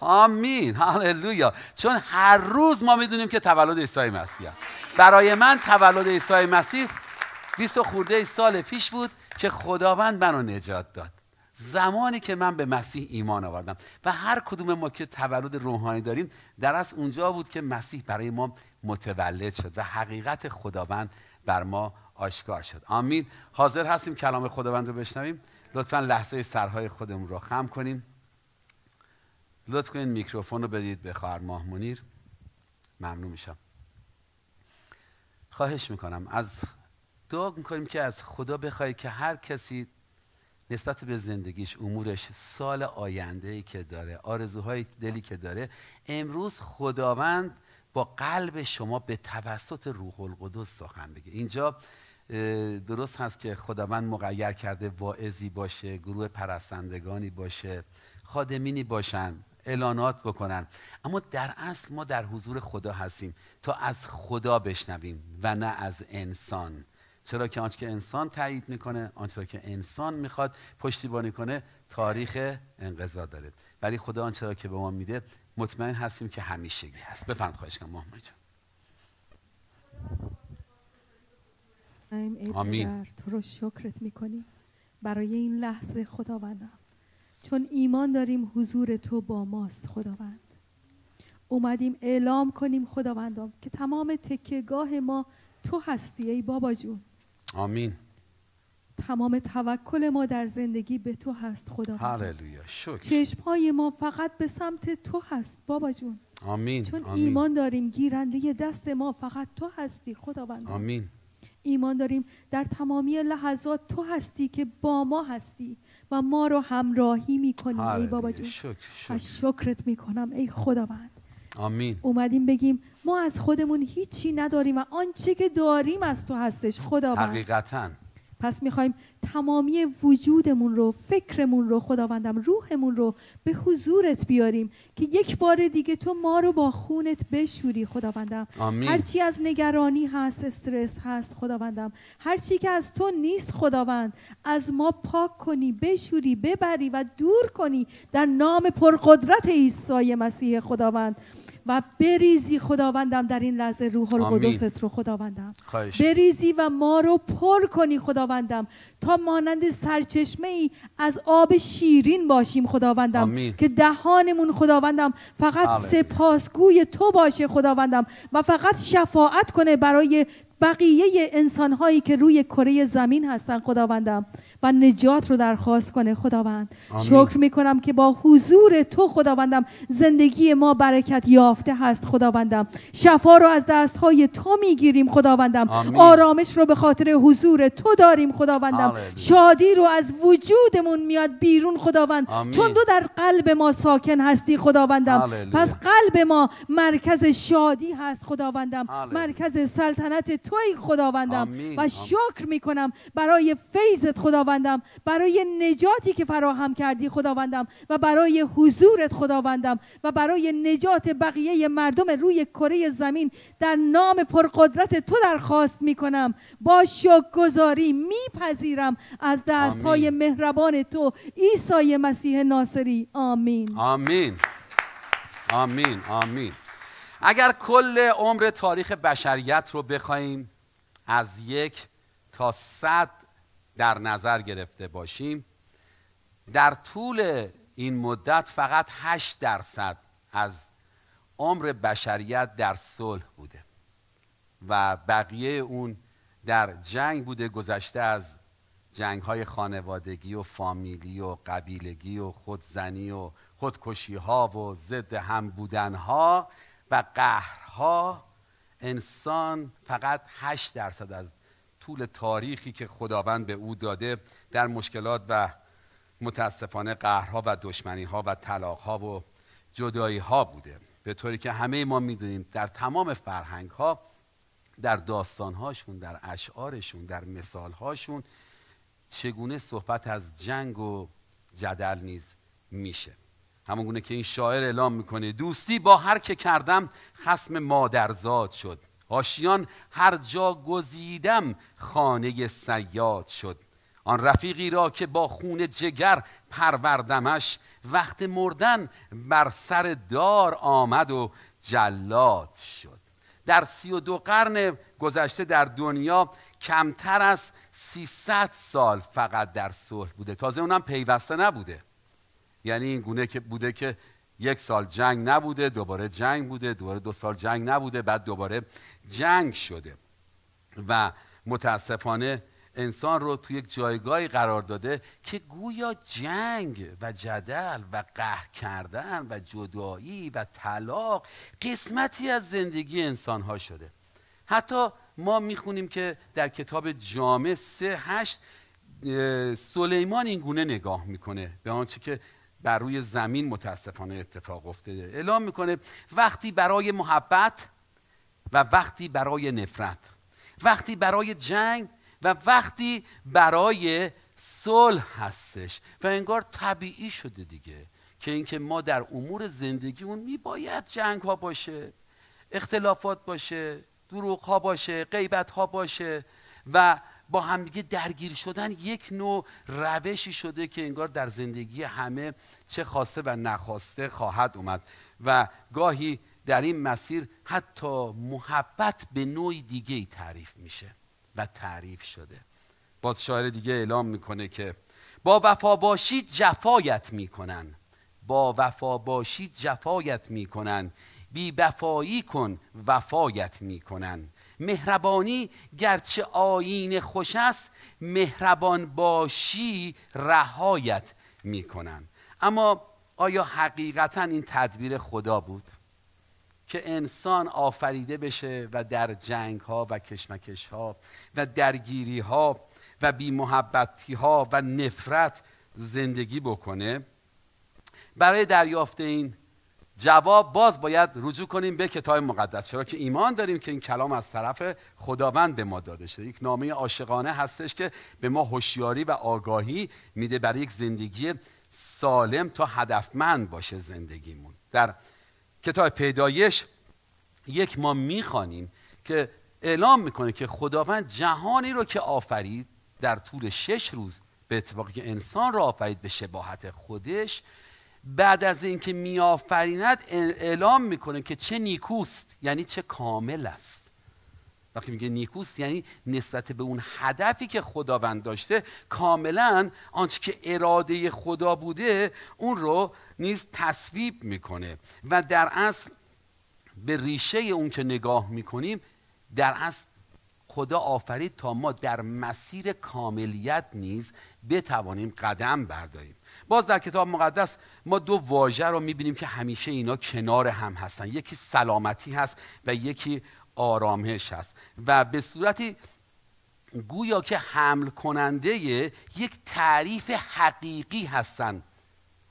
آمین هللویا چون هر روز ما میدونیم که تولد عیسی مسیح است برای من تولد عیسی مسیح 20 خورده سال پیش بود که خداوند منو نجات داد زمانی که من به مسیح ایمان آوردم و هر کدوم ما که تولد روحانی داریم در از اونجا بود که مسیح برای ما متولد شد و حقیقت خداوند بر ما آشکار شد آمین حاضر هستیم کلام خداوند رو بشنویم لطفا لحظه سرهای خودمون رو خم کنیم لطف کنید میکروفون رو بدید به خواهر ماه منیر ممنون میشم خواهش میکنم از دعا میکنیم که از خدا بخواهید که هر کسی نسبت به زندگیش امورش سال آینده که داره آرزوهای دلی که داره امروز خداوند با قلب شما به توسط روح القدس سخن بگه اینجا درست هست که خداوند مقیر کرده واعظی باشه گروه پرستندگانی باشه خادمینی باشند، اعلانات بکنن اما در اصل ما در حضور خدا هستیم تا از خدا بشنویم و نه از انسان چرا که آنچه که انسان تایید میکنه آنچه که انسان میخواد پشتیبانی کنه تاریخ انقضا داره ولی خدا آنچه را که به ما میده مطمئن هستیم که همیشگی هست بفرم خواهش کنم محمد جان آمین تو رو شکرت میکنیم برای این لحظه خداوندم چون ایمان داریم حضور تو با ماست خداوند اومدیم اعلام کنیم خداوندم که تمام تکیگاه ما تو هستی ای بابا جون آمین تمام توکل ما در زندگی به تو هست خداوند هللویا شکر های ما فقط به سمت تو هست بابا جون آمین چون ایمان داریم گیرنده دست ما فقط تو هستی خداوند آمین ایمان داریم در تمامی لحظات تو هستی که با ما هستی و ما رو همراهی میکنی ای بابا جون شکر، و شکرت میکنم ای خداوند آمین اومدیم بگیم ما از خودمون هیچی نداریم و آنچه که داریم از تو هستش خداوند حقیقتاً پس میخوایم تمامی وجودمون رو فکرمون رو خداوندم روحمون رو به حضورت بیاریم که یک بار دیگه تو ما رو با خونت بشوری خداوندم هرچی از نگرانی هست استرس هست خداوندم هرچی که از تو نیست خداوند از ما پاک کنی بشوری ببری و دور کنی در نام پرقدرت عیسی مسیح خداوند و بریزی خداوندم در این لحظه روح القدست رو خداوندم بریزی و ما رو پر کنی خداوندم تا مانند سرچشمه ای از آب شیرین باشیم خداوندم که دهانمون خداوندم فقط سپاسگوی تو باشه خداوندم و فقط شفاعت کنه برای بقیه انسان هایی که روی کره زمین هستن خداوندم و نجات رو درخواست کنه خداوند آمین. شکر کنم که با حضور تو خداوندم زندگی ما برکت یافته هست خداوندم شفا رو از های تو میگیریم خداوندم آرامش رو به خاطر حضور تو داریم خداوندم شادی رو از وجودمون میاد بیرون خداوند چون تو در قلب ما ساکن هستی خداوندم پس قلب ما مرکز شادی هست خداوندم مرکز سلطنت توی خداوندم آمین. و شکر میکنم برای فیضت خداوندم برای نجاتی که فراهم کردی خداوندم و برای حضورت خداوندم و برای نجات بقیه مردم روی کره زمین در نام پرقدرت تو درخواست میکنم با شکرگزاری میپذیرم از دستهای مهربان تو عیسی مسیح ناصری آمین آمین آمین آمین اگر کل عمر تاریخ بشریت رو بخوایم از یک تا صد در نظر گرفته باشیم در طول این مدت فقط 8 درصد از عمر بشریت در صلح بوده و بقیه اون در جنگ بوده گذشته از جنگ های خانوادگی و فامیلی و قبیلگی و خودزنی و خودکشی ها و ضد هم بودن ها و قهرها انسان فقط هشت درصد از طول تاریخی که خداوند به او داده در مشکلات و متاسفانه قهرها و دشمنیها و طلاقها و ها بوده به طوری که همه ما میدونیم در تمام فرهنگها در داستانهاشون در اشعارشون در مثالهاشون چگونه صحبت از جنگ و جدل نیز میشه همون گونه که این شاعر اعلام میکنه دوستی با هر که کردم خسم مادرزاد شد آشیان هر جا گزیدم خانه سیاد شد آن رفیقی را که با خون جگر پروردمش وقت مردن بر سر دار آمد و جلاد شد در سی و دو قرن گذشته در دنیا کمتر از 300 سال فقط در صلح بوده تازه اونم پیوسته نبوده یعنی این گونه که بوده که یک سال جنگ نبوده دوباره جنگ بوده دوباره دو سال جنگ نبوده بعد دوباره جنگ شده و متاسفانه انسان رو توی یک جایگاهی قرار داده که گویا جنگ و جدل و قهر کردن و جدایی و طلاق قسمتی از زندگی انسان ها شده حتی ما میخونیم که در کتاب جامعه سه هشت سلیمان این گونه نگاه میکنه به آنچه که بر روی زمین متاسفانه اتفاق افتاده اعلام میکنه وقتی برای محبت و وقتی برای نفرت وقتی برای جنگ و وقتی برای صلح هستش و انگار طبیعی شده دیگه که اینکه ما در امور زندگیمون میباید جنگ ها باشه اختلافات باشه دروغ ها باشه غیبت ها باشه و با همدیگه درگیر شدن یک نوع روشی شده که انگار در زندگی همه چه خواسته و نخواسته خواهد اومد و گاهی در این مسیر حتی محبت به نوع دیگه ای تعریف میشه و تعریف شده باز شاعر دیگه اعلام میکنه که با وفا باشید جفایت میکنن با وفا باشید جفایت میکنن بی وفایی کن وفایت میکنن مهربانی گرچه آین خوش است مهربان باشی رهایت میکنن اما آیا حقیقتا این تدبیر خدا بود که انسان آفریده بشه و در جنگ ها و کشمکش ها و درگیری ها و محبتی ها و نفرت زندگی بکنه برای دریافت این جواب باز باید رجوع کنیم به کتاب مقدس چرا که ایمان داریم که این کلام از طرف خداوند به ما داده شده یک نامه عاشقانه هستش که به ما هوشیاری و آگاهی میده برای یک زندگی سالم تا هدفمند باشه زندگیمون در کتاب پیدایش یک ما میخوانیم که اعلام میکنه که خداوند جهانی رو که آفرید در طول شش روز به اتفاقی انسان را آفرید به شباهت خودش بعد از اینکه میآفریند اعلام میکنه که چه نیکوست یعنی چه کامل است وقتی میگه نیکوست یعنی نسبت به اون هدفی که خداوند داشته کاملا آنچه که اراده خدا بوده اون رو نیز تصویب میکنه و در اصل به ریشه اون که نگاه میکنیم در اصل خدا آفرید تا ما در مسیر کاملیت نیز بتوانیم قدم برداریم باز در کتاب مقدس ما دو واژه رو میبینیم که همیشه اینا کنار هم هستن یکی سلامتی هست و یکی آرامش هست و به صورتی گویا که حمل کننده یک تعریف حقیقی هستند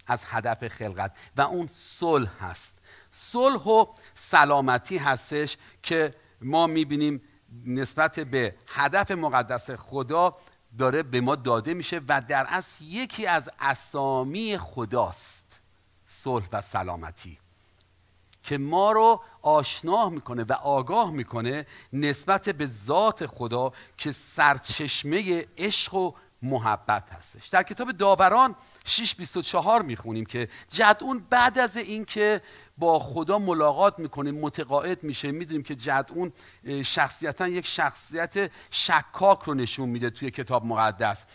از هدف خلقت و اون صلح هست صلح و سلامتی هستش که ما میبینیم نسبت به هدف مقدس خدا داره به ما داده میشه و در اصل یکی از اسامی خداست صلح و سلامتی که ما رو آشنا میکنه و آگاه میکنه نسبت به ذات خدا که سرچشمه عشق و محبت هستش در کتاب داوران 6.24 میخونیم که اون بعد از اینکه با خدا ملاقات میکنه متقاعد میشه میدونیم که جد اون شخصیتا یک شخصیت شکاک رو نشون میده توی کتاب مقدس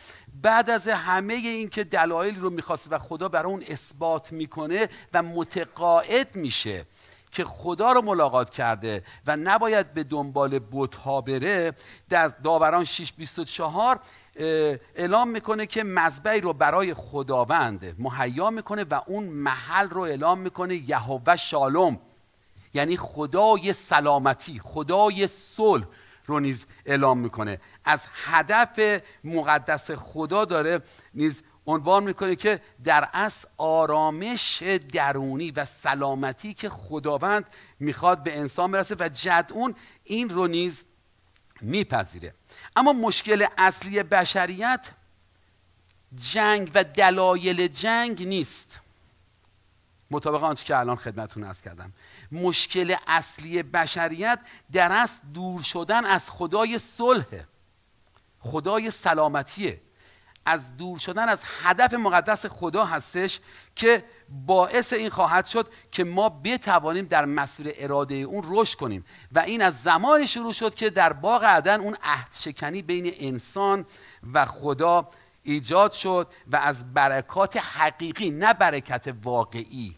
بعد از همه این که دلایل رو میخواست و خدا برای اون اثبات میکنه و متقاعد میشه که خدا رو ملاقات کرده و نباید به دنبال بتها بره در داوران 624 اعلام میکنه که مذبعی رو برای خداوند مهیا میکنه و اون محل رو اعلام میکنه یهوه شالوم یعنی خدای سلامتی خدای صلح رو نیز اعلام میکنه از هدف مقدس خدا داره نیز عنوان میکنه که در اصل آرامش درونی و سلامتی که خداوند میخواد به انسان برسه و جدعون این رو نیز میپذیره اما مشکل اصلی بشریت جنگ و دلایل جنگ نیست مطابق آنچه که الان خدمتتون از کردم مشکل اصلی بشریت در است دور شدن از خدای صلح خدای سلامتیه از دور شدن از هدف مقدس خدا هستش که باعث این خواهد شد که ما بتوانیم در مسیر اراده اون رشد کنیم و این از زمانی شروع شد که در باغ عدن اون عهد شکنی بین انسان و خدا ایجاد شد و از برکات حقیقی نه برکت واقعی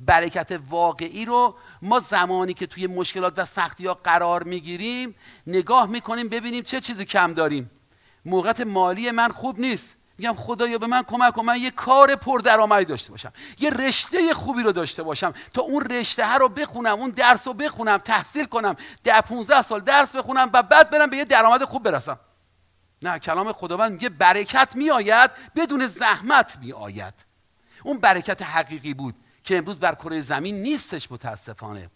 برکت واقعی رو ما زمانی که توی مشکلات و سختی ها قرار میگیریم نگاه میکنیم ببینیم چه چیزی کم داریم موقعت مالی من خوب نیست میگم خدایا به من کمک کن من یه کار پردرآمدی داشته باشم یه رشته خوبی رو داشته باشم تا اون رشته ها رو بخونم اون درس رو بخونم تحصیل کنم ده 15 سال درس بخونم و بعد برم به یه درآمد خوب برسم نه کلام خداوند میگه برکت میآید بدون زحمت میآید اون برکت حقیقی بود که امروز بر کره زمین نیستش متاسفانه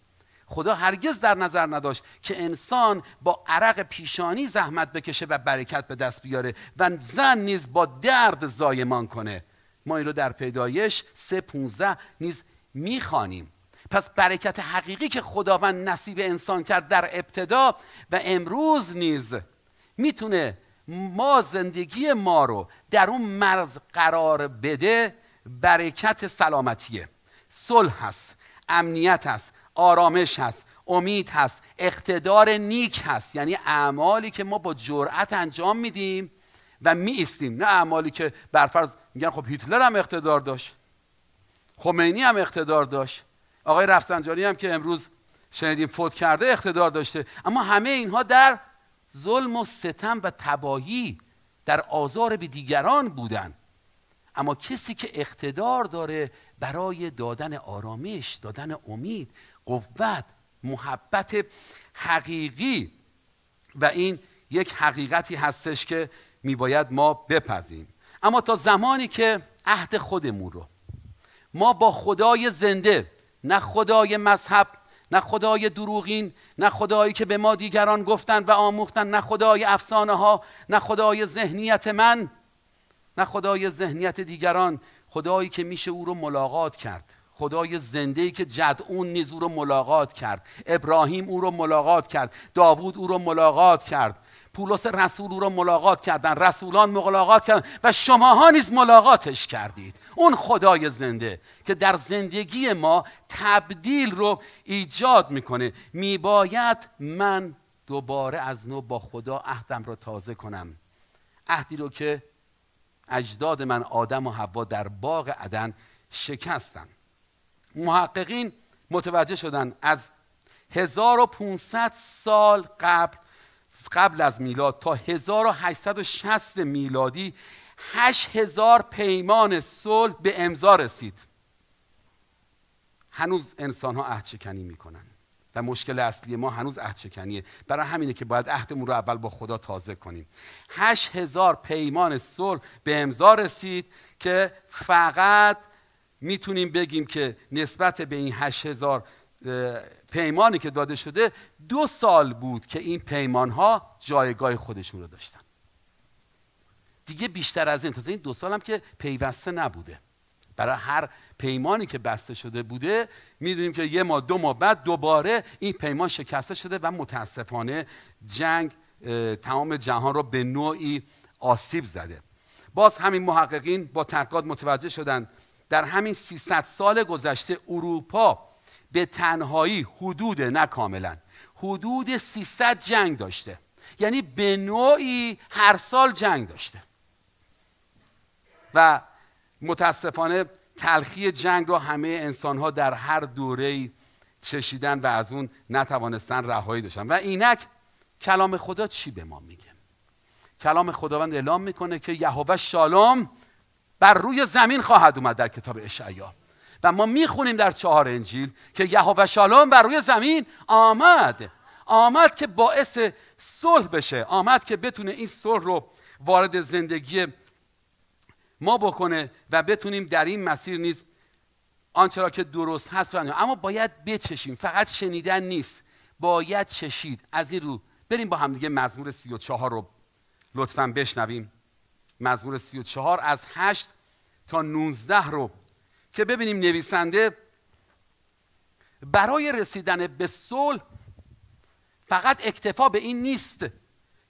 خدا هرگز در نظر نداشت که انسان با عرق پیشانی زحمت بکشه و برکت به دست بیاره و زن نیز با درد زایمان کنه ما این رو در پیدایش 3.15 نیز میخوانیم پس برکت حقیقی که خداوند نصیب انسان کرد در ابتدا و امروز نیز میتونه ما زندگی ما رو در اون مرز قرار بده برکت سلامتیه صلح هست امنیت هست آرامش هست امید هست اقتدار نیک هست یعنی اعمالی که ما با جرأت انجام میدیم و می نه اعمالی که برفرض میگن خب هیتلر هم اقتدار داشت خمینی هم اقتدار داشت آقای رفسنجانی هم که امروز شنیدیم فوت کرده اقتدار داشته اما همه اینها در ظلم و ستم و تباهی در آزار به دیگران بودن اما کسی که اقتدار داره برای دادن آرامش دادن امید قوت محبت حقیقی و این یک حقیقتی هستش که میباید ما بپذیم اما تا زمانی که عهد خودمون رو ما با خدای زنده نه خدای مذهب نه خدای دروغین نه خدایی که به ما دیگران گفتن و آموختن نه خدای افسانه ها نه خدای ذهنیت من نه خدای ذهنیت دیگران خدایی که میشه او رو ملاقات کرد خدای زنده ای که اون نیز او رو ملاقات کرد ابراهیم او رو ملاقات کرد داوود او رو ملاقات کرد پولس رسول او رو ملاقات کردن رسولان ملاقات کردن و شماها نیز ملاقاتش کردید اون خدای زنده که در زندگی ما تبدیل رو ایجاد میکنه میباید من دوباره از نو با خدا عهدم رو تازه کنم عهدی رو که اجداد من آدم و حوا در باغ عدن شکستن محققین متوجه شدن از 1500 سال قبل قبل از میلاد تا 1860 میلادی 8000 پیمان صلح به امضا رسید هنوز انسان ها عهد شکنی میکنن و مشکل اصلی ما هنوز عهد شکنیه برای همینه که باید عهدمون رو اول با خدا تازه کنیم 8000 پیمان صلح به امضا رسید که فقط میتونیم بگیم که نسبت به این هزار پیمانی که داده شده دو سال بود که این پیمان ها جایگاه خودشون رو داشتن دیگه بیشتر از این تازه این دو سال هم که پیوسته نبوده برای هر پیمانی که بسته شده بوده میدونیم که یه ماه دو ماه بعد دوباره این پیمان شکسته شده و متاسفانه جنگ تمام جهان را به نوعی آسیب زده باز همین محققین با تحقیقات متوجه شدند در همین 300 سال گذشته اروپا به تنهایی حدود نه کاملا حدود 300 جنگ داشته یعنی به نوعی هر سال جنگ داشته و متاسفانه تلخی جنگ را همه انسان ها در هر دوره چشیدن و از اون نتوانستن رهایی داشتن و اینک کلام خدا چی به ما میگه کلام خداوند اعلام میکنه که یهوه شالوم بر روی زمین خواهد اومد در کتاب اشعیا و ما میخونیم در چهار انجیل که یهوه شالوم بر روی زمین آمد آمد که باعث صلح بشه آمد که بتونه این صلح رو وارد زندگی ما بکنه و بتونیم در این مسیر نیز آنچه را که درست هست رو اما باید بچشیم فقط شنیدن نیست باید چشید از این رو بریم با همدیگه مزمور سی و چهار رو لطفا بشنویم مزمور 34 از 8 تا 19 رو که ببینیم نویسنده برای رسیدن به صلح فقط اکتفا به این نیست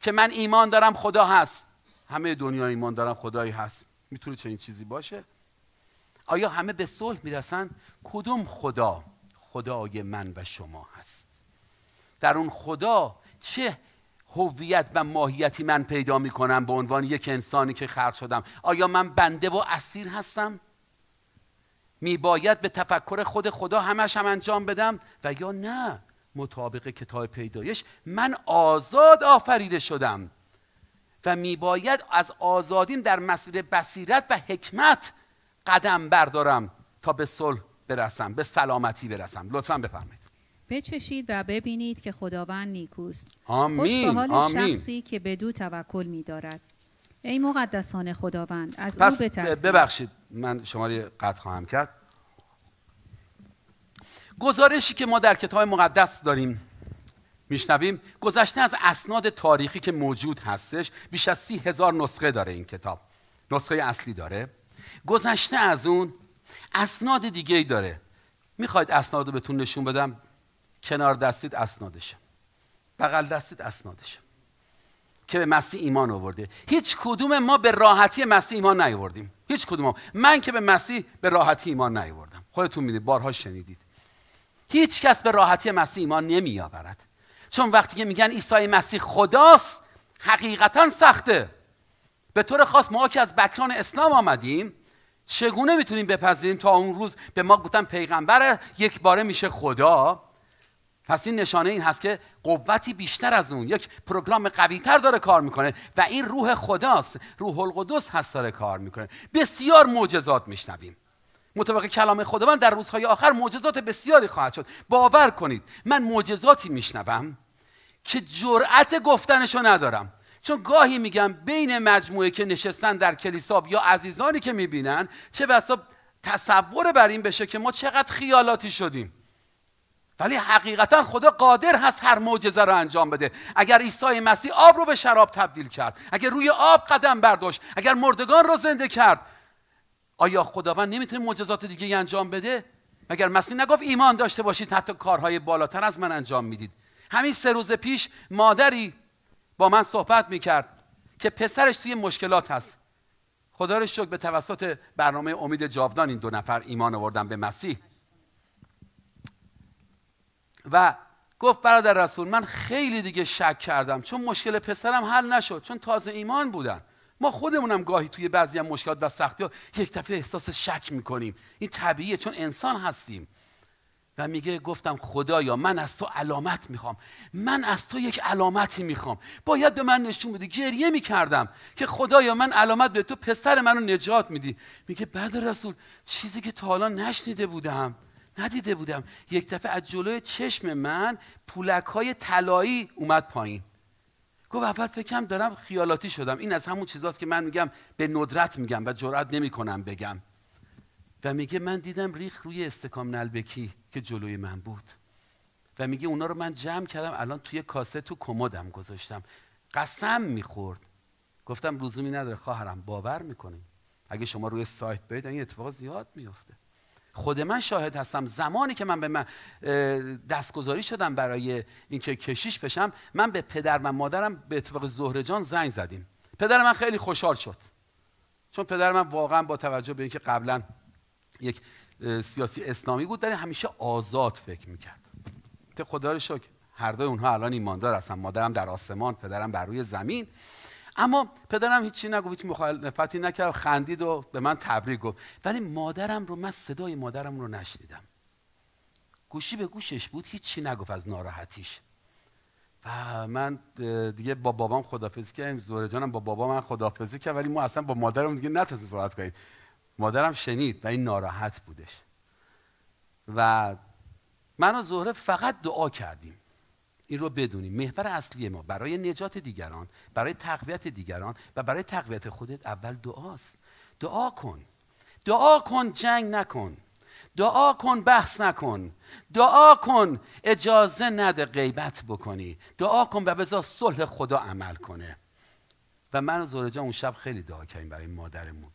که من ایمان دارم خدا هست همه دنیا ایمان دارم خدایی هست میتونه چنین چیزی باشه آیا همه به صلح میرسن کدوم خدا خدای من و شما هست در اون خدا چه هویت و ماهیتی من پیدا می کنم به عنوان یک انسانی که خلق شدم آیا من بنده و اسیر هستم می باید به تفکر خود خدا همش هم انجام بدم و یا نه مطابق کتاب پیدایش من آزاد آفریده شدم و می باید از آزادیم در مسیر بصیرت و حکمت قدم بردارم تا به صلح برسم به سلامتی برسم لطفا بفرمایید بچشید و ببینید که خداوند نیکوست آمین خوش آمین شخصی که به دو توکل می ای مقدسان خداوند از او بترسید ببخشید من شماره قطع خواهم کرد گزارشی که ما در کتاب مقدس داریم میشنویم گذشته از اسناد تاریخی که موجود هستش بیش از سی هزار نسخه داره این کتاب نسخه اصلی داره گذشته از اون اسناد دیگه ای داره میخواید اسناد رو بهتون نشون بدم کنار دستید اسنادشه بغل دستید اسنادشه که به مسیح ایمان آورده هیچ کدوم ما به راحتی مسیح ایمان نیاوردیم هیچ کدوم من که به مسیح به راحتی ایمان نیاوردم خودتون میدید بارها شنیدید هیچ کس به راحتی مسیح ایمان نمیآورد چون وقتی که میگن عیسی مسیح خداست حقیقتا سخته به طور خاص ما که از بکران اسلام آمدیم چگونه میتونیم بپذیریم تا اون روز به ما گفتن پیغمبر یک باره میشه خدا پس این نشانه این هست که قوتی بیشتر از اون یک پروگرام تر داره کار میکنه و این روح خداست روح القدس هست داره کار میکنه بسیار معجزات میشنویم مطابق کلام خداوند در روزهای آخر معجزات بسیاری خواهد شد باور کنید من معجزاتی میشنوم که جرأت گفتنشو ندارم چون گاهی میگم بین مجموعه که نشستن در کلیسا یا عزیزانی که میبینن چه بسا تصور بر این بشه که ما چقدر خیالاتی شدیم ولی حقیقتا خدا قادر هست هر معجزه رو انجام بده اگر عیسی مسیح آب رو به شراب تبدیل کرد اگر روی آب قدم برداشت اگر مردگان رو زنده کرد آیا خداوند نمیتونه معجزات دیگه انجام بده اگر مسیح نگفت ایمان داشته باشید حتی کارهای بالاتر از من انجام میدید همین سه روز پیش مادری با من صحبت میکرد که پسرش توی مشکلات هست خدا رو شکر به توسط برنامه امید جاودان این دو نفر ایمان آوردن به مسیح و گفت برادر رسول من خیلی دیگه شک کردم چون مشکل پسرم حل نشد چون تازه ایمان بودن ما خودمونم گاهی توی بعضی هم مشکلات و سختی ها یک دفعه احساس شک میکنیم این طبیعیه چون انسان هستیم و میگه گفتم خدایا من از تو علامت میخوام من از تو یک علامتی میخوام باید به من نشون بده گریه میکردم که خدایا من علامت به تو پسر منو نجات میدی میگه بعد رسول چیزی که تا حالا نشنیده بودم ندیده بودم یک دفعه از جلوی چشم من پولک های طلایی اومد پایین گفت اول فکرم دارم خیالاتی شدم این از همون چیزاست که من میگم به ندرت میگم و جرئت نمیکنم بگم و میگه من دیدم ریخ روی استکام نلبکی که جلوی من بود و میگه اونا رو من جمع کردم الان توی کاسه تو کمدم گذاشتم قسم میخورد گفتم لزومی نداره خواهرم باور میکنیم اگه شما روی سایت برید این اتفاق زیاد میفته خود من شاهد هستم زمانی که من به من دستگذاری شدم برای اینکه کشیش بشم من به پدر و مادرم به اتفاق جان زنگ زدیم پدر من خیلی خوشحال شد چون پدر من واقعا با توجه به اینکه قبلا یک سیاسی اسلامی بود داره همیشه آزاد فکر میکرد خدا رو شکر هر دوی اونها الان ایماندار هستن مادرم در آسمان پدرم بر روی زمین اما پدرم هیچی نگفت هیچ مخالفتی نکرد خندید و به من تبریک گفت ولی مادرم رو من صدای مادرم رو نشنیدم گوشی به گوشش بود هیچی نگفت از ناراحتیش و من دیگه با بابام خدافزی کردم، زور جانم با بابام من خدافزی کرد ولی ما اصلا با مادرم دیگه نتونستیم صحبت کنیم مادرم شنید و این ناراحت بودش و من و زهره فقط دعا کردیم این رو بدونیم محور اصلی ما برای نجات دیگران برای تقویت دیگران و برای تقویت خودت اول دعاست دعا کن دعا کن جنگ نکن دعا کن بحث نکن دعا کن اجازه نده غیبت بکنی دعا کن و بذار صلح خدا عمل کنه و من و زورجا اون شب خیلی دعا کردیم برای مادرمون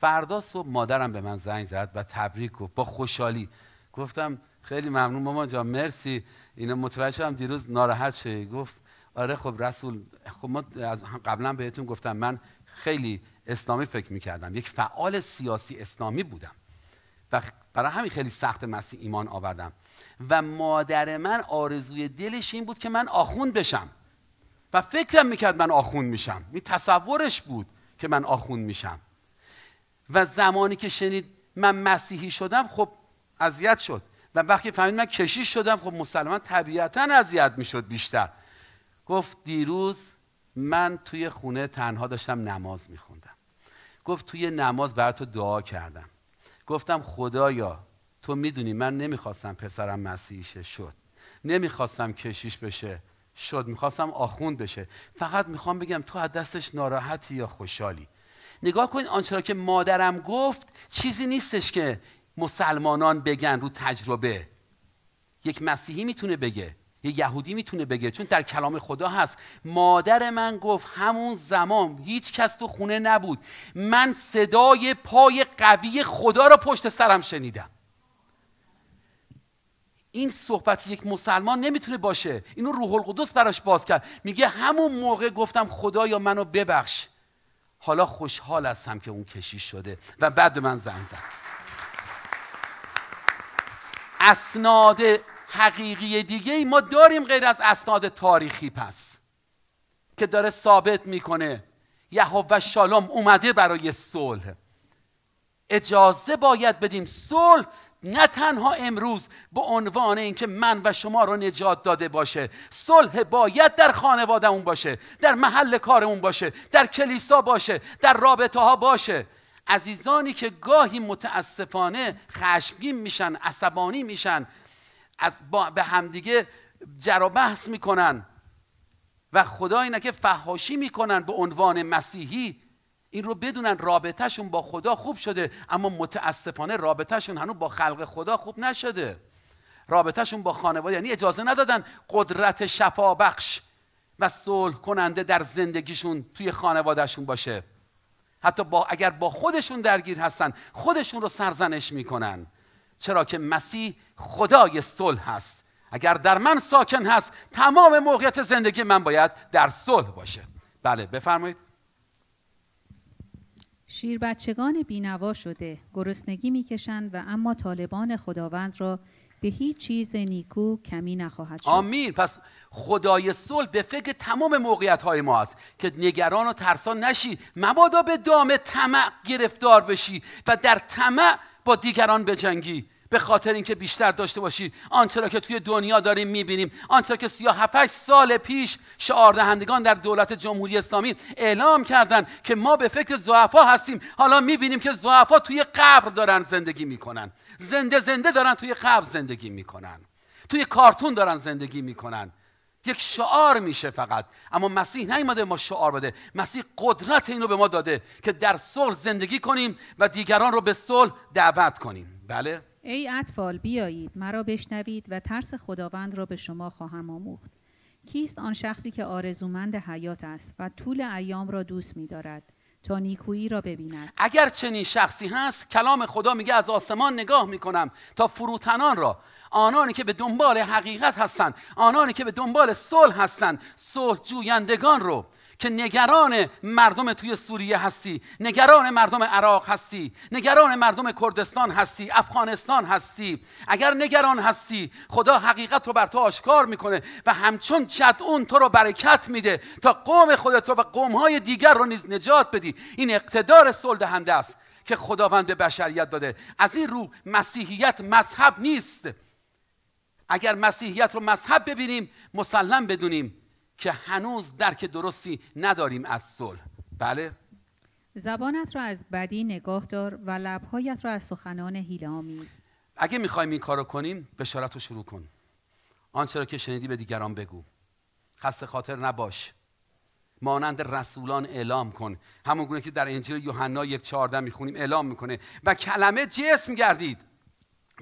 فردا صبح مادرم به من زنگ زد و تبریک گفت با خوشحالی گفتم خیلی ممنون مامان جان مرسی اینا متوجه شدم دیروز ناراحت شد گفت آره خب رسول خب ما از قبلا بهتون گفتم من خیلی اسلامی فکر میکردم یک فعال سیاسی اسلامی بودم و برای همین خیلی سخت مسیح ایمان آوردم و مادر من آرزوی دلش این بود که من آخوند بشم و فکرم میکرد من آخوند میشم این تصورش بود که من آخوند میشم و زمانی که شنید من مسیحی شدم خب اذیت شد و وقتی فهمید من کشیش شدم خب مسلمان طبیعتا اذیت میشد بیشتر گفت دیروز من توی خونه تنها داشتم نماز میخوندم گفت توی نماز بر تو دعا کردم گفتم خدایا تو میدونی من نمیخواستم پسرم مسیحیشه شد نمیخواستم کشیش بشه شد میخواستم آخوند بشه فقط میخوام بگم تو از دستش ناراحتی یا خوشحالی نگاه کنید آنچه را که مادرم گفت چیزی نیستش که مسلمانان بگن رو تجربه یک مسیحی میتونه بگه یه یهودی میتونه بگه چون در کلام خدا هست مادر من گفت همون زمان هیچ کس تو خونه نبود من صدای پای قوی خدا رو پشت سرم شنیدم این صحبت یک مسلمان نمیتونه باشه اینو روح القدس براش باز کرد میگه همون موقع گفتم خدایا منو ببخش حالا خوشحال هستم که اون کشیش شده و بعد من زن زد اسناد حقیقی دیگه ای ما داریم غیر از اسناد تاریخی پس که داره ثابت میکنه یهوه شالوم اومده برای صلح اجازه باید بدیم صلح نه تنها امروز به عنوان اینکه من و شما رو نجات داده باشه صلح باید در خانواده اون باشه در محل کار اون باشه در کلیسا باشه در رابطه ها باشه عزیزانی که گاهی متاسفانه خشمگین میشن عصبانی میشن از با به همدیگه جر بحث میکنن و خدای نکه فهاشی میکنن به عنوان مسیحی این رو بدونن رابطهشون با خدا خوب شده اما متاسفانه رابطهشون هنوز با خلق خدا خوب نشده رابطهشون با خانواده یعنی اجازه ندادن قدرت شفا بخش و صلح کننده در زندگیشون توی خانوادهشون باشه حتی با اگر با خودشون درگیر هستن خودشون رو سرزنش میکنن چرا که مسیح خدای صلح هست اگر در من ساکن هست تمام موقعیت زندگی من باید در صلح باشه بله بفرمایید شیر بچگان بینوا شده گرسنگی میکشند و اما طالبان خداوند را به هیچ چیز نیکو کمی نخواهد شد آمین پس خدای صلح به فکر تمام موقعیت های ما است که نگران و ترسان نشی مبادا به دام طمع گرفتار بشی و در طمع با دیگران بجنگی به خاطر اینکه بیشتر داشته باشید آنچه را که توی دنیا داریم میبینیم آنچه را که 37 سال پیش شعار دهندگان در دولت جمهوری اسلامی اعلام کردند که ما به فکر ضعفا هستیم حالا میبینیم که ضعفا توی قبر دارن زندگی میکنن زنده زنده دارن توی قبر زندگی میکنن توی کارتون دارن زندگی میکنن یک شعار میشه فقط اما مسیح نیومده ما شعار بده مسیح قدرت این به ما داده که در صلح زندگی کنیم و دیگران رو به صلح دعوت کنیم بله ای اطفال بیایید مرا بشنوید و ترس خداوند را به شما خواهم آموخت کیست آن شخصی که آرزومند حیات است و طول ایام را دوست می دارد تا نیکویی را ببیند اگر چنین شخصی هست کلام خدا میگه از آسمان نگاه میکنم تا فروتنان را آنانی که به دنبال حقیقت هستند آنانی که به دنبال صلح هستند صلح جویندگان رو که نگران مردم توی سوریه هستی نگران مردم عراق هستی نگران مردم کردستان هستی افغانستان هستی اگر نگران هستی خدا حقیقت رو بر تو آشکار میکنه و همچون اون تو رو برکت میده تا قوم خودت رو و قومهای دیگر رو نیز نجات بدی این اقتدار صلح است که خداوند به بشریت داده از این رو مسیحیت مذهب نیست اگر مسیحیت رو مذهب ببینیم مسلم بدونیم که هنوز درک درستی نداریم از صلح بله زبانت را از بدی نگاه دار و لبهایت را از سخنان حیله آمیز اگه میخوایم این کارو کنیم بشارت رو شروع کن آنچه را که شنیدی به دیگران بگو خسته خاطر نباش مانند رسولان اعلام کن همون گونه که در انجیل یوحنا یک چهارده میخونیم اعلام میکنه و کلمه جسم گردید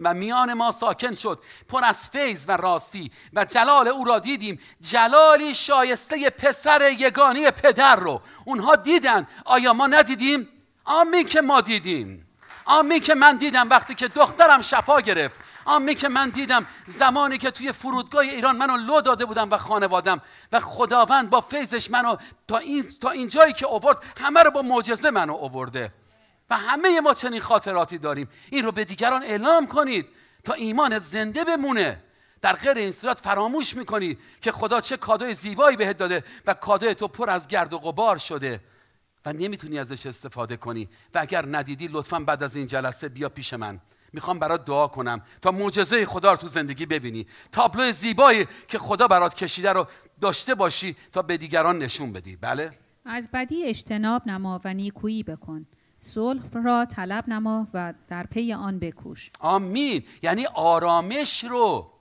و میان ما ساکن شد پر از فیض و راستی و جلال او را دیدیم جلالی شایسته پسر یگانی پدر رو اونها دیدن آیا ما ندیدیم؟ آمین که ما دیدیم آمین که من دیدم وقتی که دخترم شفا گرفت آمین که من دیدم زمانی که توی فرودگاه ایران منو لو داده بودم و خانوادم و خداوند با فیضش منو تا این تا اینجایی که اوورد همه رو با معجزه منو اوورده. و همه ما چنین خاطراتی داریم این رو به دیگران اعلام کنید تا ایمان زنده بمونه در غیر این صورت فراموش میکنی که خدا چه کادوی زیبایی بهت داده و کادوی تو پر از گرد و غبار شده و نمیتونی ازش استفاده کنی و اگر ندیدی لطفا بعد از این جلسه بیا پیش من میخوام برات دعا کنم تا معجزه خدا رو تو زندگی ببینی تابلو زیبایی که خدا برات کشیده رو داشته باشی تا به دیگران نشون بدی بله از بدی اجتناب نما و بکن صلح را طلب نما و در پی آن بکوش آمین یعنی آرامش رو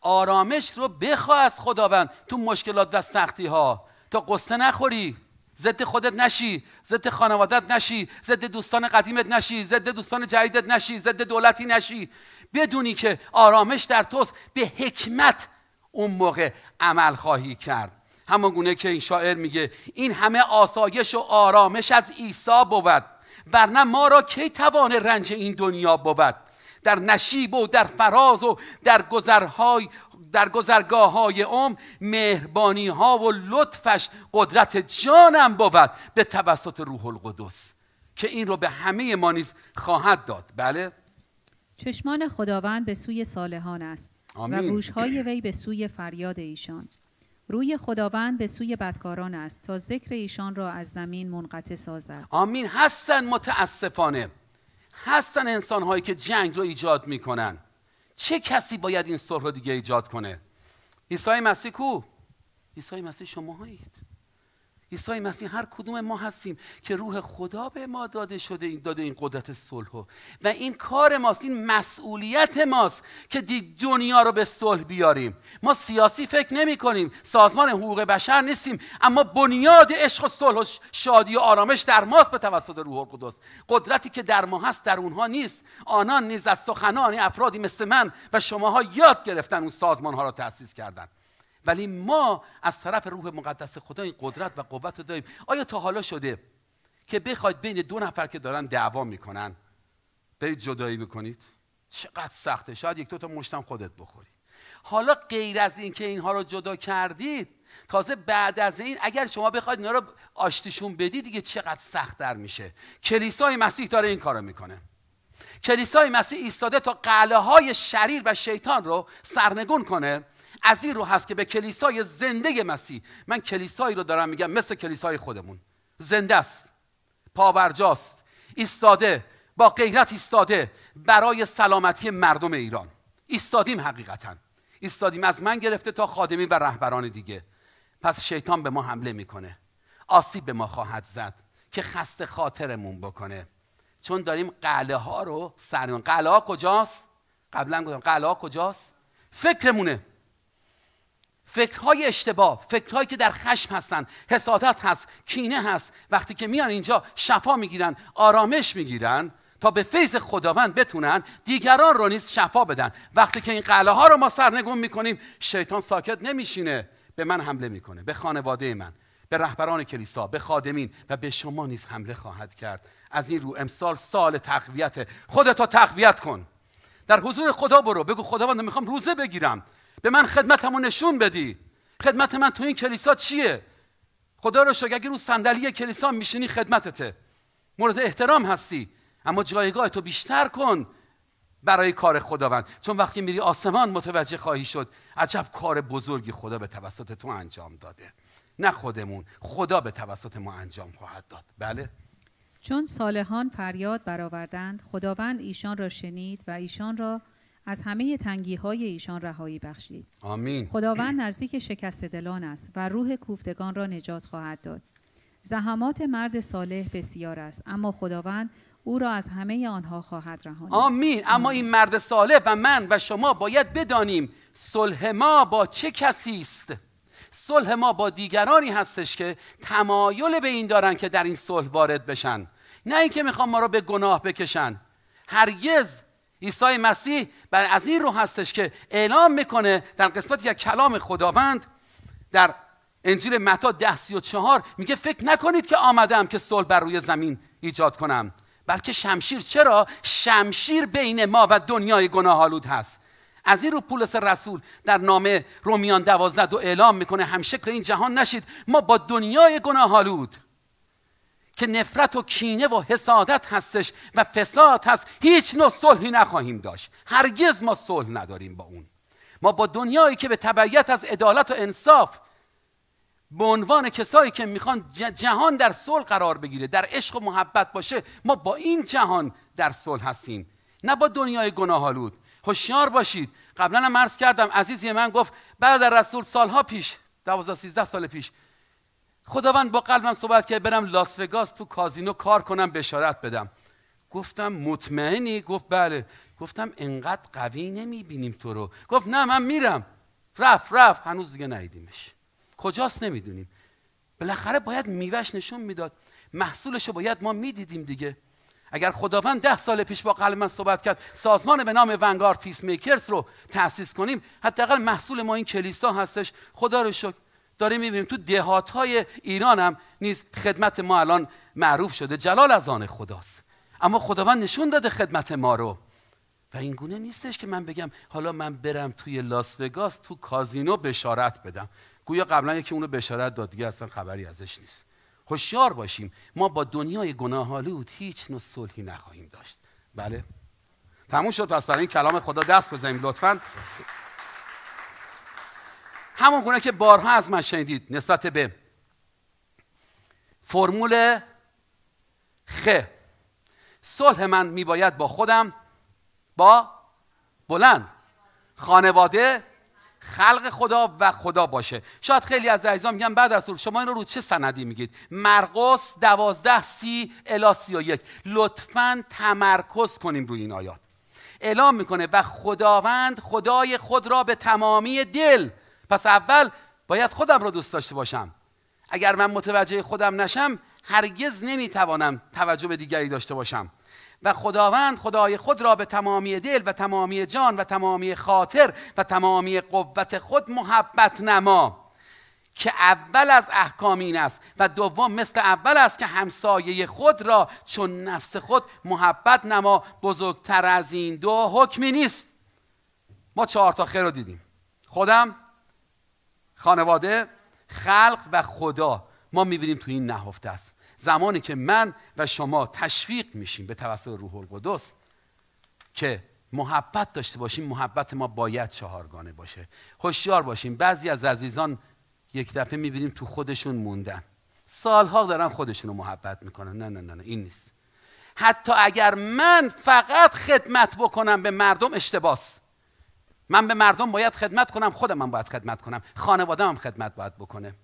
آرامش رو بخوا از خداوند تو مشکلات و سختی ها تا قصه نخوری ضد خودت نشی ضد خانوادت نشی ضد دوستان قدیمت نشی ضد دوستان جدیدت نشی ضد دولتی نشی بدونی که آرامش در توست به حکمت اون موقع عمل خواهی کرد همان گونه که این شاعر میگه این همه آسایش و آرامش از عیسی بود ورنه ما را کی توان رنج این دنیا بود در نشیب و در فراز و در گذرهای در گذرگاه های عم مهربانی ها و لطفش قدرت جانم بود به توسط روح القدس که این رو به همه ما نیز خواهد داد بله چشمان خداوند به سوی صالحان است آمین. و های وی به سوی فریاد ایشان روی خداوند به سوی بدکاران است تا ذکر ایشان را از زمین منقطع سازد آمین هستن متاسفانه هستن انسان هایی که جنگ رو ایجاد میکنن چه کسی باید این صلح رو دیگه ایجاد کنه عیسی مسیح کو عیسی مسیح شما هایید عیسی مسیح هر کدوم ما هستیم که روح خدا به ما داده شده این داده این قدرت صلح و این کار ماست این مسئولیت ماست که دنیا رو به صلح بیاریم ما سیاسی فکر نمی کنیم سازمان حقوق بشر نیستیم اما بنیاد عشق و صلح و شادی و آرامش در ماست به توسط روح القدس قدرتی که در ما هست در اونها نیست آنان نیز از سخنان افرادی مثل من و شماها یاد گرفتن اون سازمان ها را تأسیس کردن ولی ما از طرف روح مقدس خدا این قدرت و قوت رو داریم آیا تا حالا شده که بخواید بین دو نفر که دارن دعوا میکنن برید جدایی بکنید چقدر سخته شاید یک دو تا مشتم خودت بخوری حالا غیر از اینکه اینها رو جدا کردید تازه بعد از این اگر شما بخواید اینها رو آشتیشون بدید دیگه چقدر سخت در میشه کلیسای مسیح داره این کارو میکنه کلیسای مسیح ایستاده تا قله های شریر و شیطان رو سرنگون کنه از این رو هست که به کلیسای زنده مسیح من کلیسایی رو دارم میگم مثل کلیسای خودمون زنده است پابرجاست ایستاده با غیرت ایستاده برای سلامتی مردم ایران ایستادیم حقیقتا ایستادیم از من گرفته تا خادمی و رهبران دیگه پس شیطان به ما حمله میکنه آسیب به ما خواهد زد که خسته خاطرمون بکنه چون داریم قله ها رو سرمون قله ها کجاست قبلا گفتم قله کجاست فکرمونه فکرهای اشتباه فکرهایی که در خشم هستن حسادت هست کینه هست وقتی که میان اینجا شفا میگیرن آرامش میگیرن تا به فیض خداوند بتونن دیگران رو نیز شفا بدن وقتی که این قله ها رو ما سرنگون میکنیم شیطان ساکت نمیشینه به من حمله میکنه به خانواده من به رهبران کلیسا به خادمین و به شما نیز حمله خواهد کرد از این رو امسال سال تقویت خودتو تقویت کن در حضور خدا برو بگو خداوند میخوام روزه بگیرم به من خدمتمو نشون بدی خدمت من تو این کلیسا چیه خدا رو شکر اگه رو صندلی کلیسا میشینی خدمتته مورد احترام هستی اما جایگاه تو بیشتر کن برای کار خداوند چون وقتی میری آسمان متوجه خواهی شد عجب کار بزرگی خدا به توسط تو انجام داده نه خودمون خدا به توسط ما انجام خواهد داد بله چون صالحان فریاد برآوردند خداوند ایشان را شنید و ایشان را از همه تنگی های ایشان رهایی بخشید آمین خداوند نزدیک شکست دلان است و روح کوفتگان را نجات خواهد داد زحمات مرد صالح بسیار است اما خداوند او را از همه آنها خواهد رهانید آمین اما این مرد صالح و من و شما باید بدانیم صلح ما با چه کسی است صلح ما با دیگرانی هستش که تمایل به این دارن که در این صلح وارد بشن نه اینکه میخوام ما را به گناه بکشن هرگز عیسی مسیح بر از این رو هستش که اعلام میکنه در قسمت یک کلام خداوند در انجیل متا ده سی و چهار میگه فکر نکنید که آمدم که صلح بر روی زمین ایجاد کنم بلکه شمشیر چرا شمشیر بین ما و دنیای گناه هست از این رو پولس رسول در نامه رومیان دوازده و اعلام میکنه همشکل این جهان نشید ما با دنیای گناه که نفرت و کینه و حسادت هستش و فساد هست هیچ نوع صلحی نخواهیم داشت هرگز ما صلح نداریم با اون ما با دنیایی که به تبعیت از عدالت و انصاف به عنوان کسایی که میخوان جهان در صلح قرار بگیره در عشق و محبت باشه ما با این جهان در صلح هستیم نه با دنیای گناهالود هوشیار باشید قبلا هم عرض کردم عزیزی من گفت از رسول سالها پیش 12 سال پیش خداوند با قلبم صحبت کرد برم لاس وگاس تو کازینو کار کنم بشارت بدم گفتم مطمئنی گفت بله گفتم انقدر قوی نمیبینیم تو رو گفت نه من میرم رفت رفت هنوز دیگه نیدیمش. کجاست نمیدونیم بالاخره باید میوش نشون میداد محصولش باید ما میدیدیم دیگه اگر خداوند ده سال پیش با قلب من صحبت کرد سازمان به نام ونگار پیس میکرز رو تأسیس کنیم حداقل محصول ما این کلیسا هستش خدا رو شکر داریم میبینیم تو دهات های ایران هم نیز خدمت ما الان معروف شده جلال از آن خداست اما خداوند نشون داده خدمت ما رو و این گونه نیستش که من بگم حالا من برم توی لاس وگاس تو کازینو بشارت بدم گویا قبلا یکی اونو بشارت داد دیگه اصلا خبری ازش نیست هوشیار باشیم ما با دنیای گناهالود هیچ نوع صلحی نخواهیم داشت بله تموم شد پس برای این کلام خدا دست بزنیم لطفاً همون گونه که بارها از من شنیدید نسبت به فرمول خ صلح من میباید با خودم با بلند خانواده خلق خدا و خدا باشه شاید خیلی از عزیزان میگن بعد از شما این رو رو چه سندی میگید مرقس دوازده سی الا سی و یک لطفا تمرکز کنیم روی این آیات اعلام میکنه و خداوند خدای خود را به تمامی دل پس اول باید خودم را دوست داشته باشم اگر من متوجه خودم نشم هرگز نمیتوانم توجه به دیگری داشته باشم و خداوند خدای خود را به تمامی دل و تمامی جان و تمامی خاطر و تمامی قوت خود محبت نما که اول از احکام این است و دوم مثل اول است که همسایه خود را چون نفس خود محبت نما بزرگتر از این دو حکمی نیست ما چهار تا خیر رو دیدیم خودم خانواده خلق و خدا ما میبینیم تو این نهفته است زمانی که من و شما تشویق میشیم به توسط روح القدس که محبت داشته باشیم محبت ما باید چهارگانه باشه هوشیار باشیم بعضی از عزیزان یک دفعه میبینیم تو خودشون موندن سالها دارن خودشون رو محبت میکنن نه نه نه, نه این نیست حتی اگر من فقط خدمت بکنم به مردم اشتباس من به مردم باید خدمت کنم خودم من باید خدمت کنم خانواده هم خدمت باید بکنه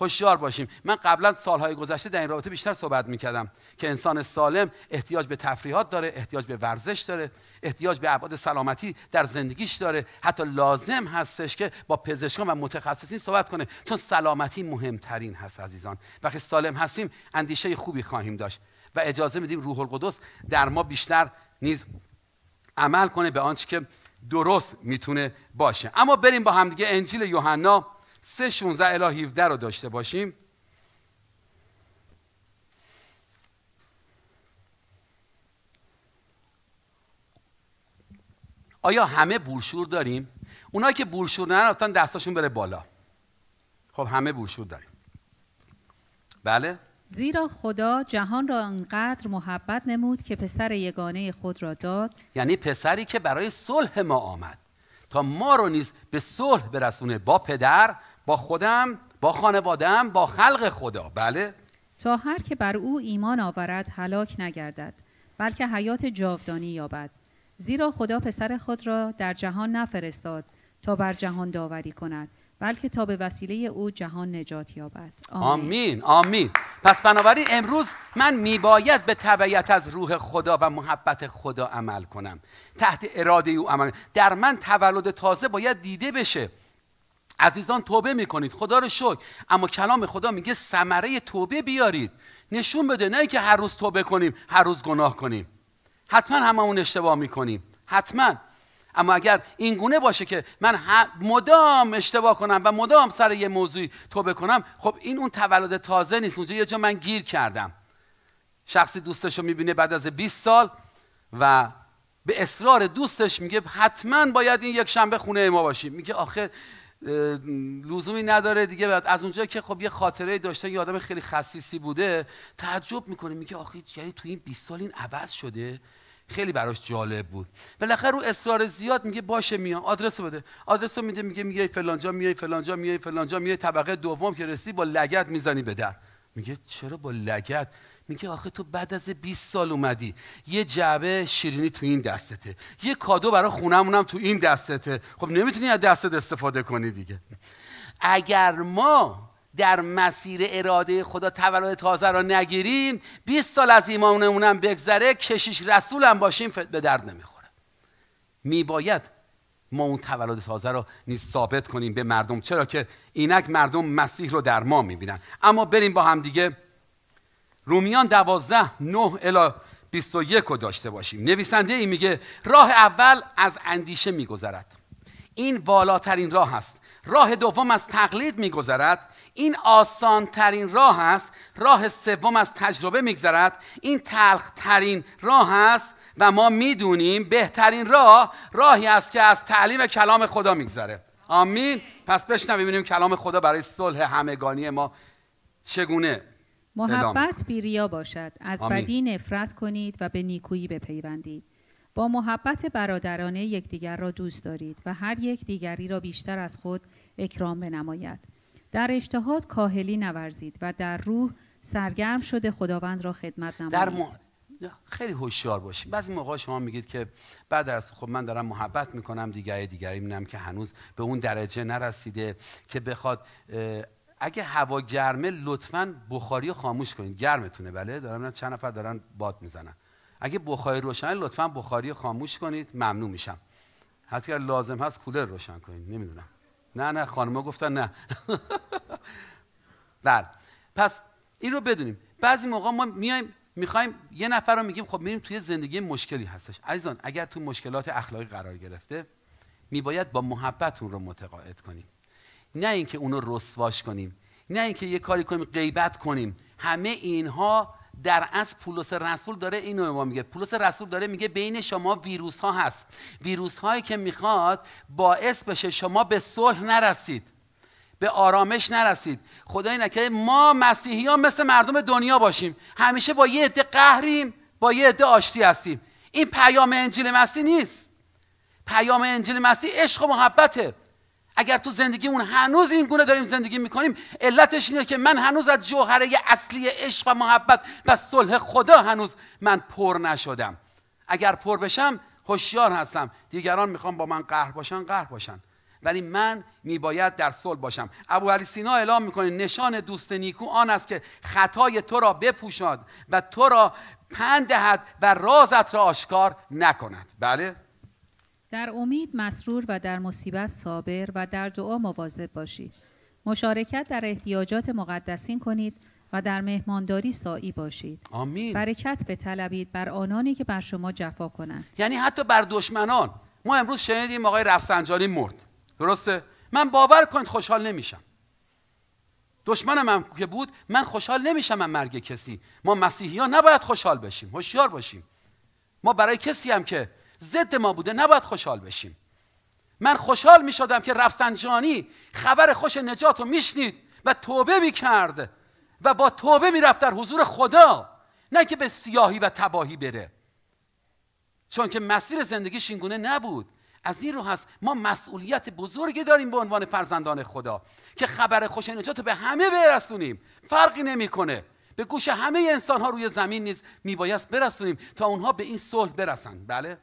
هوشیار باشیم من قبلا سالهای گذشته در این رابطه بیشتر صحبت میکردم که انسان سالم احتیاج به تفریحات داره احتیاج به ورزش داره احتیاج به ابعاد سلامتی در زندگیش داره حتی لازم هستش که با پزشکان و متخصصین صحبت کنه چون سلامتی مهمترین هست عزیزان وقتی سالم هستیم اندیشه خوبی خواهیم داشت و اجازه میدیم روح القدس در ما بیشتر نیز عمل کنه به آنچه که درست میتونه باشه اما بریم با همدیگه انجیل یوحنا 3 16 الی 17 رو داشته باشیم آیا همه بورشور داریم اونایی که بولشور اصلا دستاشون بره بالا خب همه بورشور داریم بله زیرا خدا جهان را انقدر محبت نمود که پسر یگانه خود را داد یعنی پسری که برای صلح ما آمد تا ما رو نیز به صلح برسونه با پدر با خودم با خانوادم با خلق خدا بله تا هر که بر او ایمان آورد هلاک نگردد بلکه حیات جاودانی یابد زیرا خدا پسر خود را در جهان نفرستاد تا بر جهان داوری کند بلکه تا به وسیله او جهان نجات یابد آمین آمین, پس بنابراین امروز من میباید به تبعیت از روح خدا و محبت خدا عمل کنم تحت اراده او عمل در من تولد تازه باید دیده بشه عزیزان توبه میکنید خدا رو شکر اما کلام خدا میگه ثمره توبه بیارید نشون بده نه که هر روز توبه کنیم هر روز گناه کنیم حتما هممون اشتباه میکنیم حتما اما اگر این گونه باشه که من مدام اشتباه کنم و مدام سر یه موضوعی تو کنم خب این اون تولد تازه نیست اونجا یه جا من گیر کردم شخصی دوستش رو میبینه بعد از 20 سال و به اصرار دوستش میگه حتما باید این یک شنبه خونه ما باشیم میگه آخه لزومی نداره دیگه بعد از اونجا که خب یه خاطره داشته یه آدم خیلی خصیصی بوده تعجب میکنه میگه آخه یعنی تو این 20 سال این عوض شده خیلی براش جالب بود بالاخره رو اصرار زیاد میگه باشه میام آدرس بده آدرس رو میده میگه میگه فلانجا میای فلانجا میای فلانجا میای طبقه دوم که رسیدی با لگت میزنی به در میگه چرا با لگت میگه آخه تو بعد از 20 سال اومدی یه جعبه شیرینی تو این دستته یه کادو برای خونمونم تو این دستته خب نمیتونی از دستت استفاده کنی دیگه اگر ما در مسیر اراده خدا تولد تازه را نگیریم 20 سال از ایمانمونم بگذره کشیش رسولم باشیم به درد نمیخوره میباید ما اون تولد تازه رو نیز ثابت کنیم به مردم چرا که اینک مردم مسیح رو در ما میبینن اما بریم با هم دیگه رومیان دوازده نه الا یک رو داشته باشیم نویسنده ای میگه راه اول از اندیشه میگذرد این بالاترین راه است راه دوم از تقلید میگذرد این آسان ترین راه است راه سوم از تجربه میگذرد این تلخ ترین راه است و ما میدونیم بهترین راه راهی است که از تعلیم کلام خدا میگذره آمین پس بشنویم ببینیم کلام خدا برای صلح همگانی ما چگونه محبت ریا باشد از آمین. بدی نفرت کنید و به نیکویی بپیوندید با محبت برادرانه یکدیگر را دوست دارید و هر یک دیگری را بیشتر از خود اکرام بنماید در اجتهاد کاهلی نورزید و در روح سرگرم شده خداوند را خدمت نمایید در خیلی هوشیار باشید بعضی موقع شما میگید که بعد از خب من دارم محبت میکنم دیگری دیگری میبینم که هنوز به اون درجه نرسیده که بخواد اگه هوا گرمه لطفا بخاری خاموش کنید گرمتونه بله دارم چند نفر دارن باد میزنن اگه بخاری روشن لطفا بخاری خاموش کنید ممنون میشم حتی اگر لازم هست کولر روشن کنید نمیدونم نه نه خانما گفتن نه بله پس این رو بدونیم بعضی موقع ما میایم میخوایم یه نفر رو میگیم خب میریم توی زندگی مشکلی هستش عزیزان اگر تو مشکلات اخلاقی قرار گرفته میباید با محبت اون رو متقاعد کنیم نه اینکه اون رو رسواش کنیم نه اینکه یه کاری کنیم غیبت کنیم همه اینها در از پولس رسول داره اینو به ما میگه پولس رسول داره میگه بین شما ویروس ها هست ویروس هایی که میخواد باعث بشه شما به صلح نرسید به آرامش نرسید خدای نکرده ما مسیحیان مثل مردم دنیا باشیم همیشه با یه عده قهریم با یه عده آشتی هستیم این پیام انجیل مسیح نیست پیام انجیل مسیح عشق و محبته اگر تو زندگیمون هنوز این گونه داریم زندگی میکنیم علتش اینه که من هنوز از جوهره اصلی عشق و محبت و صلح خدا هنوز من پر نشدم اگر پر بشم هوشیار هستم دیگران میخوان با من قهر باشن قهر باشن ولی من میباید در صلح باشم ابو علی سینا اعلام میکنه نشان دوست نیکو آن است که خطای تو را بپوشاد و تو را پند دهد و رازت را آشکار نکند بله در امید مسرور و در مصیبت صابر و در دعا مواظب باشید مشارکت در احتیاجات مقدسین کنید و در مهمانداری سعی باشید آمین برکت طلبید بر آنانی که بر شما جفا کنند یعنی حتی بر دشمنان ما امروز شنیدیم آقای رفسنجانی مرد درسته من باور کنید خوشحال نمیشم دشمنم هم که بود من خوشحال نمیشم من مرگ کسی ما مسیحیان نباید خوشحال بشیم هوشیار باشیم ما برای کسی هم که ضد ما بوده نباید خوشحال بشیم من خوشحال می شدم که رفسنجانی خبر خوش نجات رو میشنید و توبه می کرد و با توبه می در حضور خدا نه که به سیاهی و تباهی بره چون که مسیر زندگیش اینگونه نبود از این رو هست ما مسئولیت بزرگی داریم به عنوان فرزندان خدا که خبر خوش نجات به همه برسونیم فرقی نمیکنه به گوش همه انسان ها روی زمین نیز میبایست برسونیم تا اونها به این صلح برسن بله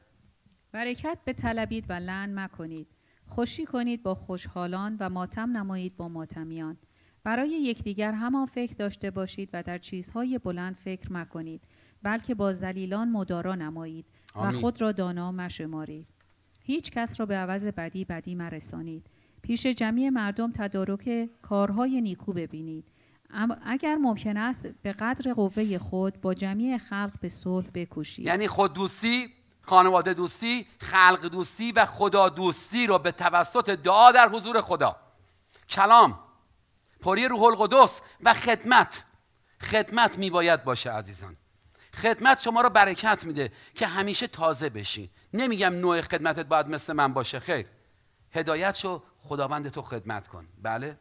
برکت به طلبید و لن مکنید خوشی کنید با خوشحالان و ماتم نمایید با ماتمیان برای یکدیگر همان فکر داشته باشید و در چیزهای بلند فکر مکنید بلکه با زلیلان مدارا نمایید و خود را دانا مشمارید هیچ کس را به عوض بدی بدی مرسانید پیش جمعی مردم تدارک کارهای نیکو ببینید اما اگر ممکن است به قدر قوه خود با جمعی خلق به صلح بکوشید یعنی خود خانواده دوستی خلق دوستی و خدا دوستی رو به توسط دعا در حضور خدا کلام پری روح القدس و خدمت خدمت میباید باشه عزیزان خدمت شما رو برکت میده که همیشه تازه بشی نمیگم نوع خدمتت باید مثل من باشه خیر هدایت شو خداوند تو خدمت کن بله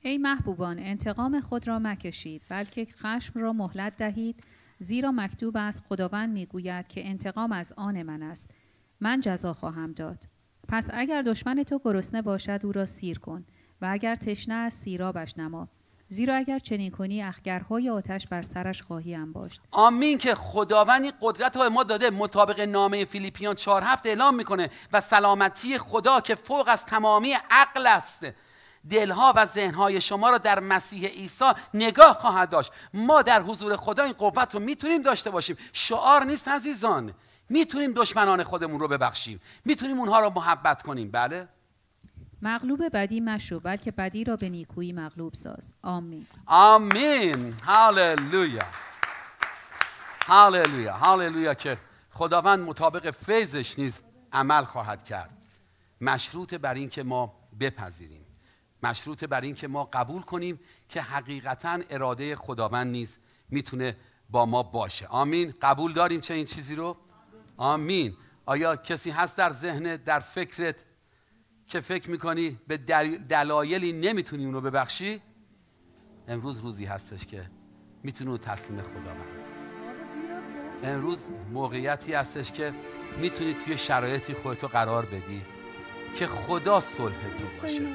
ای محبوبان انتقام خود را مکشید بلکه خشم را مهلت دهید زیرا مکتوب است خداوند میگوید که انتقام از آن من است من جزا خواهم داد پس اگر دشمن تو گرسنه باشد او را سیر کن و اگر تشنه است سیرابش نما زیرا اگر چنین کنی اخگرهای آتش بر سرش خواهی باشد آمین که این قدرت های ما داده مطابق نامه فیلیپیان 4 هفت اعلام میکنه و سلامتی خدا که فوق از تمامی عقل است دلها و ذهنهای شما را در مسیح عیسی نگاه خواهد داشت ما در حضور خدا این قوت رو میتونیم داشته باشیم شعار نیست عزیزان میتونیم دشمنان خودمون رو ببخشیم میتونیم اونها رو محبت کنیم بله مغلوب بدی مشو بلکه بدی را به نیکویی مغلوب ساز آمین آمین هاللویا هاللویا هاللویا که خداوند مطابق فیضش نیز عمل خواهد کرد مشروط بر اینکه ما بپذیریم مشروط بر این که ما قبول کنیم که حقیقتا اراده خداوند نیست میتونه با ما باشه آمین قبول داریم چه این چیزی رو آمین آیا کسی هست در ذهن در فکرت که فکر میکنی به دلایلی نمیتونی اونو ببخشی امروز روزی هستش که میتونی تسلیم خداوند امروز موقعیتی هستش که میتونی توی شرایطی خودتو قرار بدی که خدا صلح تو باشه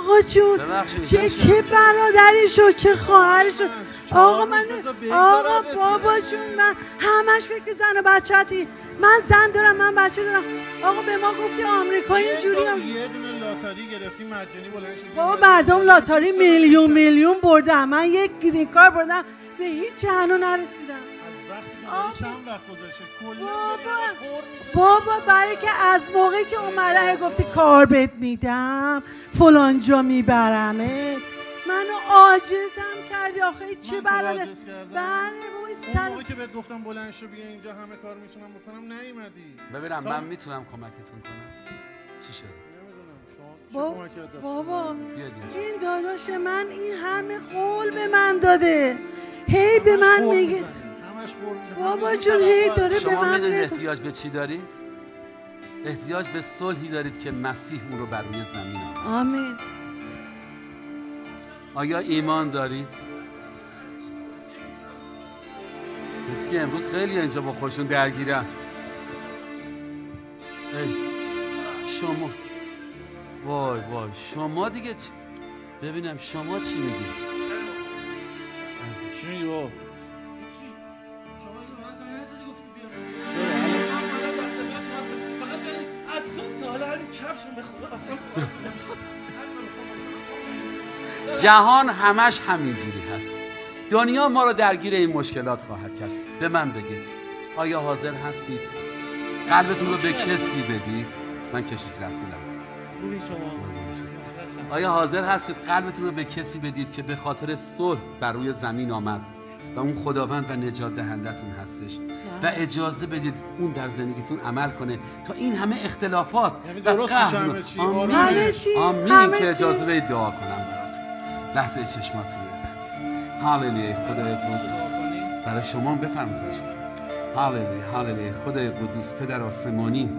آقا جون چه چه برادری شو چه شد آقا من آقا بابا جون من همش فکر زن و بچتی من زن دارم من بچه دارم آقا به ما گفتی آمریکا اینجوری هم یه دونه لاتاری لاتاری میلیون میلیون بردم من یک گرین کار بردم به هیچ هنو نرسیدم بابا بابا برای که از موقعی که اومده گفتی کار بد میدم فلان جا میبرمه منو آجزم کردی آخه چه چی بله بابا سر که بهت گفتم بلند شو بیا اینجا همه کار میتونم بکنم نیومدی ببینم من میتونم کمکتون کنم چی شد بابا, بابا این داداش من این همه قول به من داده هی به من میگه بابا جون هی داره به شما احتیاج به چی دارید؟ احتیاج به صلحی دارید که مسیح اون رو بر روی زمین آمد آمین آیا ایمان دارید؟ مثل که امروز خیلی اینجا با خوشون درگیرن ای شما وای وای شما دیگه چی؟ ببینم شما چی میگید جهان همش همینجوری هست دنیا ما رو درگیر این مشکلات خواهد کرد به من بگید آیا حاضر هستید قلبتون رو به کسی بدید من کشیش رسولم آیا حاضر هستید قلبتون رو به کسی بدید که به خاطر صلح بر روی زمین آمد و اون خداوند و نجات دهندتون هستش و اجازه بدید اون در زندگیتون عمل کنه تا این همه اختلافات یعنی و قهر آمین که اجازه بدید دعا کنم لحظه چشمات رو هاللویا خدای قدوس برای شما بفرمایید هاللویا هاللویا خدای قدوس پدر آسمانی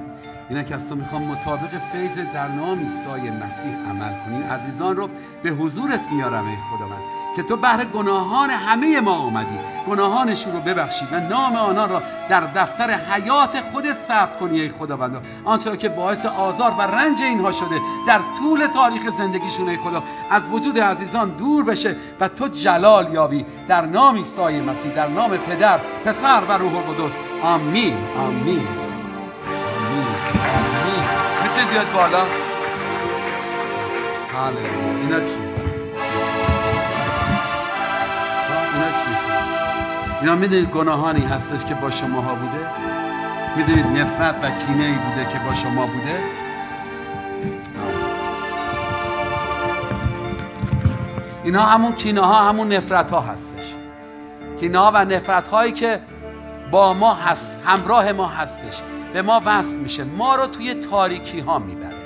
اینا که از تو میخوام مطابق فیض در نام عیسی مسیح عمل کنی عزیزان رو به حضورت میارم ای خداوند که تو بهر گناهان همه ما آمدی گناهانشون رو ببخشی و نام آنان را در دفتر حیات خودت ثبت کنی ای خداوند آنچه را که باعث آزار و رنج اینها شده در طول تاریخ زندگیشون ای خدا از وجود عزیزان دور بشه و تو جلال یابی در نام عیسی مسیح در نام پدر پسر و روح القدس آمین آمین آمین آمین بالا حاله اینا چی اینا میدونید گناهانی هستش که با شماها بوده میدونید نفرت و کینه ای بوده که با شما بوده اینا همون کینه ها همون نفرت ها هستش کینه ها و نفرت هایی که با ما هست همراه ما هستش به ما وصل میشه ما رو توی تاریکی ها میبره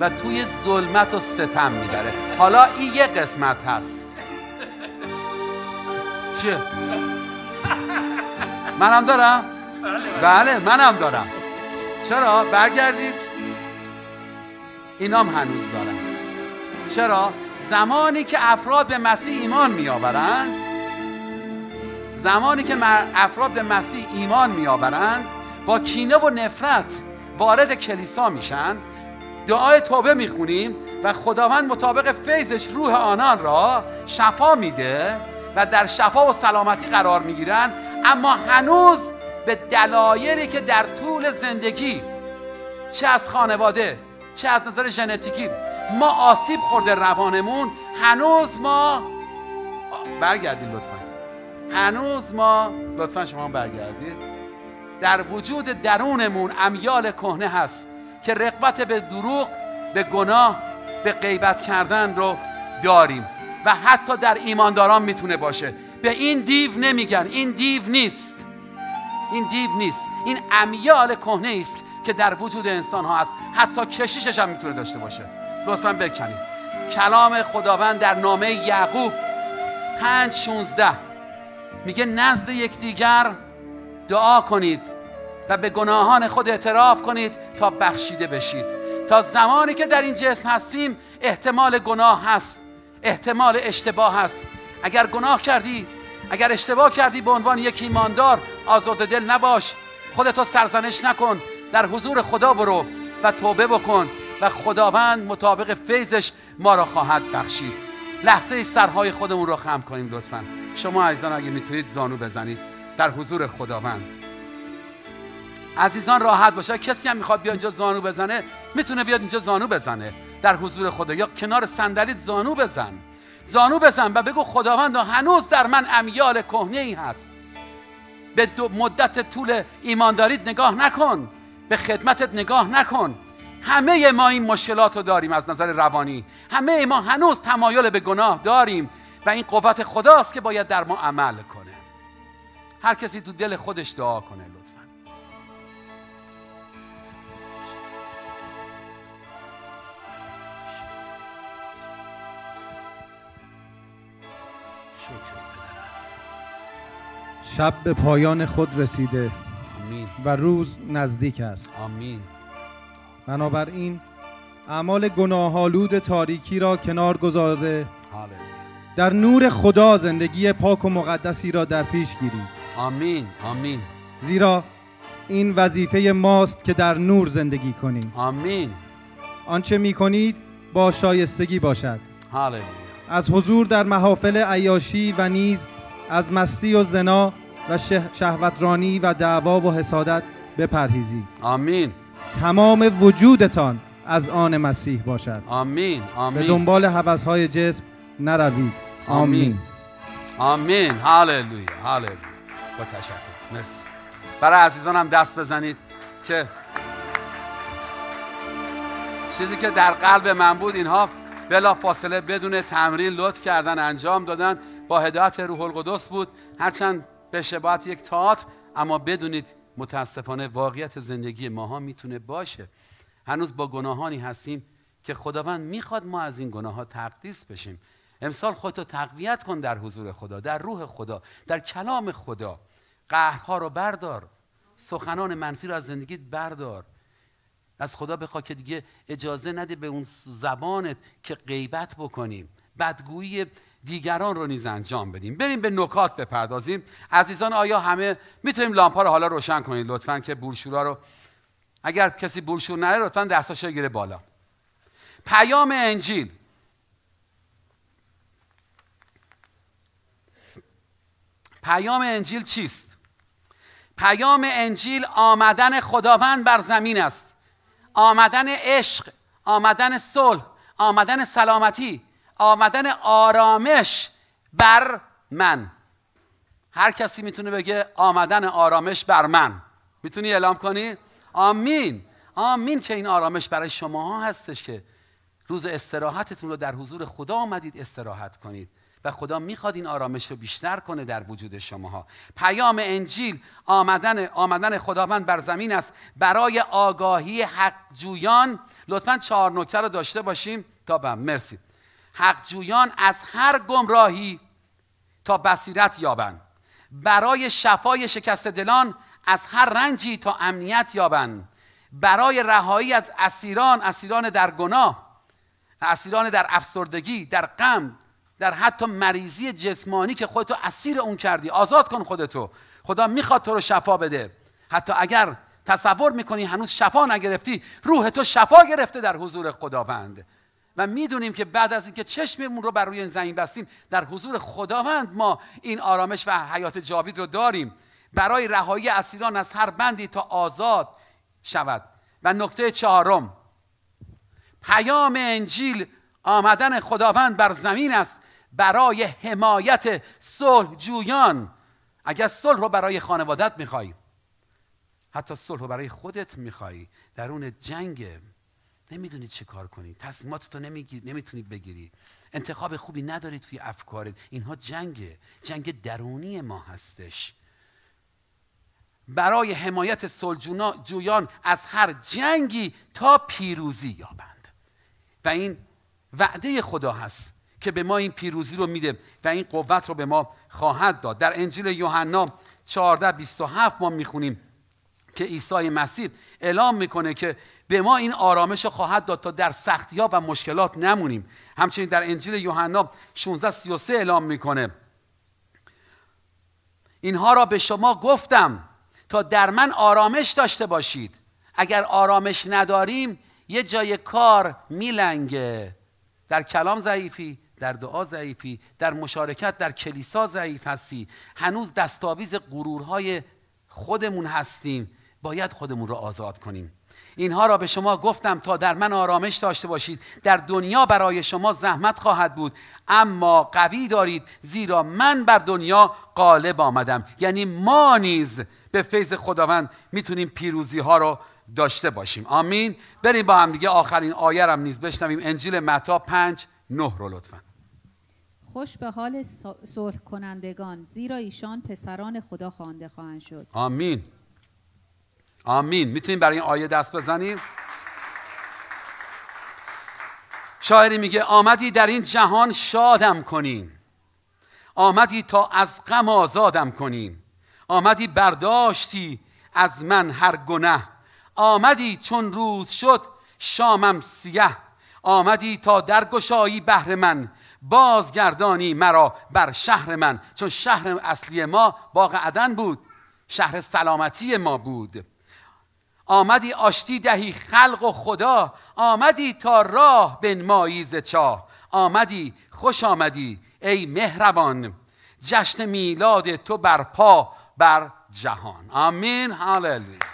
و توی ظلمت و ستم میبره حالا این یه قسمت هست چه؟ منم دارم بله منم دارم چرا برگردید اینام هنوز دارم چرا زمانی که افراد به مسیح ایمان میآورند زمانی که افراد به مسیح ایمان میآورند با کینه و نفرت وارد کلیسا میشن دعای توبه میخونیم و خداوند مطابق فیضش روح آنان را شفا میده و در شفا و سلامتی قرار میگیرند اما هنوز به دلایلی که در طول زندگی چه از خانواده چه از نظر ژنتیکی ما آسیب خورده روانمون هنوز ما برگردید لطفا هنوز ما لطفا شما برگردید در وجود درونمون امیال کهنه هست که رقبت به دروغ به گناه به غیبت کردن رو داریم و حتی در ایمانداران میتونه باشه به این دیو نمیگن این دیو نیست این دیو نیست این امیال کهنه است که در وجود انسان ها است حتی کشیشش هم میتونه داشته باشه لطفا بکنید کلام خداوند در نامه یعقوب 5 16 میگه نزد یکدیگر دعا کنید و به گناهان خود اعتراف کنید تا بخشیده بشید تا زمانی که در این جسم هستیم احتمال گناه هست احتمال اشتباه هست اگر گناه کردی اگر اشتباه کردی به عنوان یک ایماندار آزاد دل نباش خودتو سرزنش نکن در حضور خدا برو و توبه بکن و خداوند مطابق فیضش ما را خواهد بخشید لحظه سرهای خودمون رو خم کنیم لطفا شما عزیزان اگه میتونید زانو بزنید در حضور خداوند عزیزان راحت باشه کسی هم میخواد بیا اینجا زانو بزنه میتونه بیاد اینجا زانو بزنه در حضور خدا یا کنار صندلی زانو بزن زانو بزن و بگو خداوند هنوز در من امیال کهنه ای هست به دو مدت طول ایمانداریت نگاه نکن به خدمتت نگاه نکن همه ما این مشکلات رو داریم از نظر روانی همه ما هنوز تمایل به گناه داریم و این قوت خداست که باید در ما عمل کنه هر کسی تو دل خودش دعا کنه شب به پایان خود رسیده و روز نزدیک است آمین بنابراین اعمال گناهالود تاریکی را کنار گذارده در نور خدا زندگی پاک و مقدسی را در پیش گیرید زیرا این وظیفه ماست که در نور زندگی کنیم آمین آنچه می کنید با شایستگی باشد از حضور در محافل عیاشی و نیز از مستی و زنا و شهوترانی و دعوا و حسادت بپرهیزید آمین تمام وجودتان از آن مسیح باشد آمین آمین به دنبال حوثهای جسم نروید آمین آمین هاللویا هاللویا با تشکر مرسی برای عزیزانم دست بزنید که چیزی که در قلب من بود اینها بلا فاصله بدون تمرین لط کردن انجام دادن با هدایت روح القدس بود هرچند به شباهت یک تئاتر اما بدونید متاسفانه واقعیت زندگی ماها میتونه باشه هنوز با گناهانی هستیم که خداوند میخواد ما از این گناه ها تقدیس بشیم امسال خودتو تقویت کن در حضور خدا در روح خدا در کلام خدا قهرها رو بردار سخنان منفی رو از زندگیت بردار از خدا بخوا که دیگه اجازه نده به اون زبانت که غیبت بکنیم بدگویی دیگران رو نیز انجام بدیم بریم به نکات بپردازیم عزیزان آیا همه میتونیم لامپا رو حالا روشن کنید لطفا که بورشورا رو اگر کسی بورشور نره لطفا دستاشو گیره بالا پیام انجیل پیام انجیل چیست پیام انجیل آمدن خداوند بر زمین است آمدن عشق آمدن صلح آمدن سلامتی آمدن آرامش بر من هر کسی میتونه بگه آمدن آرامش بر من میتونی اعلام کنی؟ آمین آمین که این آرامش برای شما هستش که روز استراحتتون رو در حضور خدا آمدید استراحت کنید و خدا میخواد این آرامش رو بیشتر کنه در وجود شماها پیام انجیل آمدن آمدن خداوند بر زمین است برای آگاهی حق جویان لطفا چهار نکته رو داشته باشیم تا بم مرسی حقجویان از هر گمراهی تا بصیرت یابند برای شفای شکست دلان از هر رنجی تا امنیت یابند برای رهایی از اسیران اسیران در گناه اسیران در افسردگی در غم در حتی مریضی جسمانی که خودتو اسیر اون کردی آزاد کن خودتو خدا میخواد تو رو شفا بده حتی اگر تصور میکنی هنوز شفا نگرفتی روح تو شفا گرفته در حضور خداوند و میدونیم که بعد از اینکه چشممون رو بر روی این زمین بستیم در حضور خداوند ما این آرامش و حیات جاوید رو داریم برای رهایی اسیران از هر بندی تا آزاد شود و نکته چهارم پیام انجیل آمدن خداوند بر زمین است برای حمایت صلح جویان اگر صلح رو برای خانوادت میخوایی حتی صلح رو برای خودت میخوایی درون جنگ نمیدونی چه کار کنی تصمیمات تو نمیتونی بگیری انتخاب خوبی نداری توی افکارت اینها جنگه جنگ درونی ما هستش برای حمایت جویان از هر جنگی تا پیروزی یابند و این وعده خدا هست که به ما این پیروزی رو میده و این قوت رو به ما خواهد داد در انجیل یوحنا 14.27 ما میخونیم که عیسی مسیح اعلام میکنه که به ما این آرامش خواهد داد تا در سختی ها و مشکلات نمونیم همچنین در انجیل یوحنا 16:33 اعلام میکنه اینها را به شما گفتم تا در من آرامش داشته باشید اگر آرامش نداریم یه جای کار میلنگه در کلام ضعیفی در دعا ضعیفی در مشارکت در کلیسا ضعیف هستی هنوز دستاویز غرورهای خودمون هستیم باید خودمون را آزاد کنیم اینها را به شما گفتم تا در من آرامش داشته باشید در دنیا برای شما زحمت خواهد بود اما قوی دارید زیرا من بر دنیا غالب آمدم یعنی ما نیز به فیض خداوند میتونیم پیروزی ها را داشته باشیم آمین بریم با هم دیگه آخرین آیه نیز بشنویم انجیل متا پنج نه رو لطفا خوش به حال صلح کنندگان زیرا ایشان پسران خدا خوانده خواهند شد آمین آمین میتونیم برای این آیه دست بزنیم شاعری میگه آمدی در این جهان شادم کنیم آمدی تا از غم آزادم کنیم آمدی برداشتی از من هر گنه آمدی چون روز شد شامم سیه آمدی تا در گشایی بهر من بازگردانی مرا بر شهر من چون شهر اصلی ما باغ عدن بود شهر سلامتی ما بود آمدی آشتی دهی خلق و خدا آمدی تا راه به ماییز چاه آمدی خوش آمدی ای مهربان جشن میلاد تو برپا بر جهان آمین هاللویا